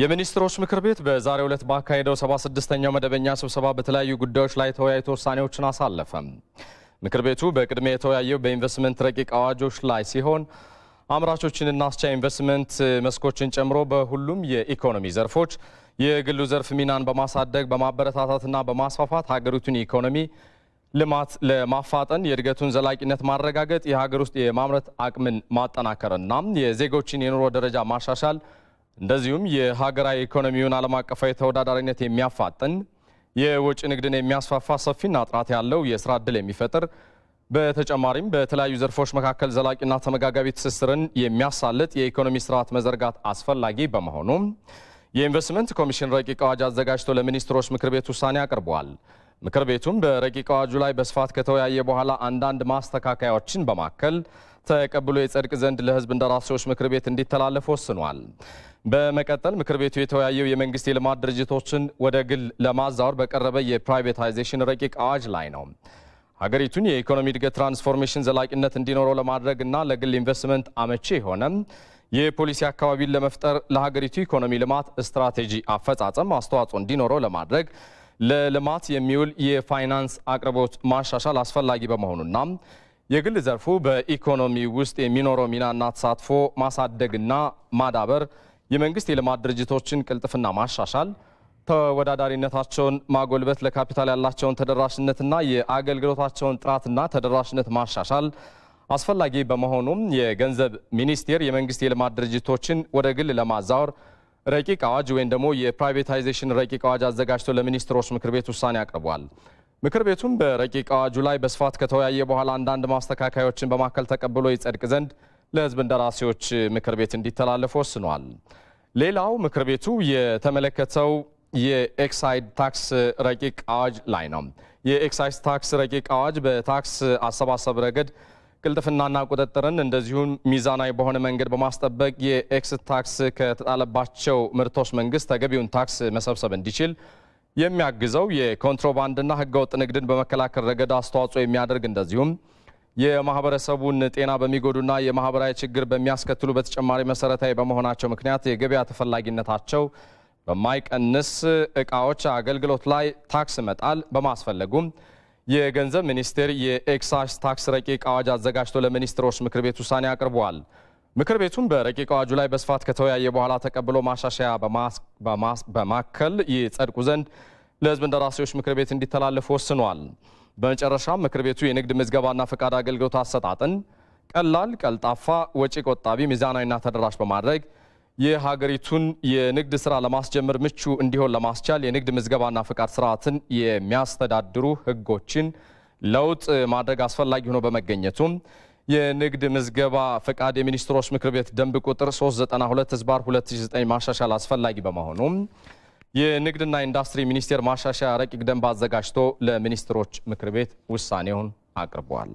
የሚኒስትሮች ምክር ቤት በዛሬ ዕለት ባካሄደው 76ኛው መደበኛ ስብሰባ በተለያዩ ጉዳዮች ላይ ተወያይቶ ውሳኔዎችን አሳለፈ። ምክር ቤቱ በቅድሚያ የተወያየው በኢንቨስትመንት ረቂቅ አዋጆች ላይ ሲሆን አምራቾችንና አስቻይ ኢንቨስትመንት መስኮችን ጨምሮ በሁሉም የኢኮኖሚ ዘርፎች የግሉ ዘርፍ ሚናን በማሳደግ በማበረታታትና በማስፋፋት ሀገሪቱን የኢኮኖሚ ልማት ለማፋጠን የእድገቱን ዘላቂነት ማረጋገጥ፣ የሀገር ውስጥ የማምረት አቅምን ማጠናከርና የዜጎችን የኑሮ ደረጃ ማሻሻል እንደዚሁም የሀገራዊ ኢኮኖሚውን ዓለም አቀፋዊ ተወዳዳሪነት የሚያፋጥን የውጭ ንግድን የሚያስፋፋ ሰፊና ጥራት ያለው የስራ እድል የሚፈጥር በተጨማሪም በተለያዩ ዘርፎች መካከል ዘላቂና ተመጋጋቢ ትስስርን የሚያሳልጥ የኢኮኖሚ ስርዓት መዘርጋት አስፈላጊ በመሆኑ የኢንቨስትመንት ኮሚሽን ረቂቅ አዋጅ አዘጋጅቶ ለሚኒስትሮች ምክር ቤት ውሳኔ አቅርበዋል። ምክር ቤቱም በረቂቅ አዋጁ ላይ በስፋት ከተወያየ በኋላ አንዳንድ ማስተካከያዎችን በማከል ተቀብሎ የጸድቅ ዘንድ ለሕዝብ እንደራሴዎች ምክር ቤት እንዲተላለፍ ወስኗል። በመቀጠል ምክር ቤቱ የተወያየው የመንግስት የልማት ድርጅቶችን ወደ ግል ለማዛወር በቀረበ የፕራይቬታይዜሽን ረቂቅ አዋጅ ላይ ነው። ሀገሪቱን የኢኮኖሚ እድገት ትራንስፎርሜሽን ዘላቂነት እንዲኖረው ለማድረግ እና ለግል ኢንቨስትመንት አመቺ የሆነ የፖሊሲ አካባቢን ለመፍጠር ለሀገሪቱ ኢኮኖሚ ልማት ስትራቴጂ አፈጻጸም አስተዋጽኦ እንዲኖረው ለማድረግ ለልማት የሚውል የፋይናንስ አቅርቦት ማሻሻል አስፈላጊ በመሆኑና የግል ዘርፉ በኢኮኖሚ ውስጥ የሚኖረው ሚናና ተሳትፎ ማሳደግና ማዳበር የመንግስት የልማት ድርጅቶችን ቅልጥፍና ማሻሻል፣ ተወዳዳሪነታቸውን ማጎልበት፣ ለካፒታል ያላቸውን ተደራሽነትና የአገልግሎታቸውን ጥራትና ተደራሽነት ማሻሻል አስፈላጊ በመሆኑም የገንዘብ ሚኒስቴር የመንግስት የልማት ድርጅቶችን ወደ ግል ለማዛወር ረቂቅ አዋጅ ወይም ደግሞ የፕራይቬታይዜሽን ረቂቅ አዋጅ አዘጋጅቶ ለሚኒስትሮች ምክር ቤት ውሳኔ አቅርቧል። ምክር ቤቱም በረቂቅ አዋጁ ላይ በስፋት ከተወያየ በኋላ አንዳንድ ማስተካከያዎችን በማከል ተቀብሎ ይጸድቅ ዘንድ ለህዝብ እንደራሴዎች ምክር ቤት እንዲተላለፍ ወስኗል። ሌላው ምክር ቤቱ የተመለከተው የኤክሳይድ ታክስ ረቂቅ አዋጅ ላይ ነው። የኤክሳይዝ ታክስ ረቂቅ አዋጅ በታክስ አሰባሰብ ረገድ ቅልጥፍናና ቁጥጥርን እንደዚሁም ሚዛናዊ በሆነ መንገድ በማስጠበቅ የኤክስ ታክስ ከተጣለባቸው ምርቶች መንግስት ተገቢውን ታክስ መሰብሰብ እንዲችል የሚያግዘው የኮንትሮባንድና ህገወጥ ንግድን በመከላከል ረገድ አስተዋጽኦ የሚያደርግ እንደዚሁም የማህበረሰቡን ጤና በሚጎዱና የማህበራዊ ችግር በሚያስከትሉ በተጨማሪ መሰረታዊ በመሆናቸው ምክንያት የገበያ ተፈላጊነታቸው በማይቀንስ እቃዎች አገልግሎት ላይ ታክስ መጣል በማስፈለጉም የገንዘብ ሚኒስቴር የኤክሳይዝ ታክስ ረቂቅ አዋጅ አዘጋጅቶ ለሚኒስትሮች ምክር ቤት ውሳኔ አቅርቧል። ምክር ቤቱም በረቂቅ አዋጁ ላይ በስፋት ከተወያየ በኋላ ተቀብሎ ማሻሻያ በማከል ይጸድቁ ዘንድ ለህዝብ እንደራሴዎች ምክር ቤት እንዲተላለፉ ወስኗል። በመጨረሻም ምክር ቤቱ የንግድ ምዝገባና ፈቃድ አገልግሎት አሰጣጥን ቀላል፣ ቀልጣፋ፣ ወጪ ቆጣቢ፣ ሚዛናዊና ተደራሽ በማድረግ የሀገሪቱን የንግድ ስራ ለማስጀመር ምቹ እንዲሆን ለማስቻል የንግድ ምዝገባና ፈቃድ ስርዓትን የሚያስተዳድሩ ህጎችን ለውጥ ማድረግ አስፈላጊ ሆኖ በመገኘቱም የንግድ ምዝገባ ፈቃድ የሚኒስትሮች ምክር ቤት ደንብ ቁጥር 392 ህዝባር 2009 ማሻሻል አስፈላጊ በመሆኑም የንግድና ኢንዱስትሪ ሚኒስቴር ማሻሻያ ረቂቅ ደንብ አዘጋጅቶ ለሚኒስትሮች ምክር ቤት ውሳኔውን አቅርቧል።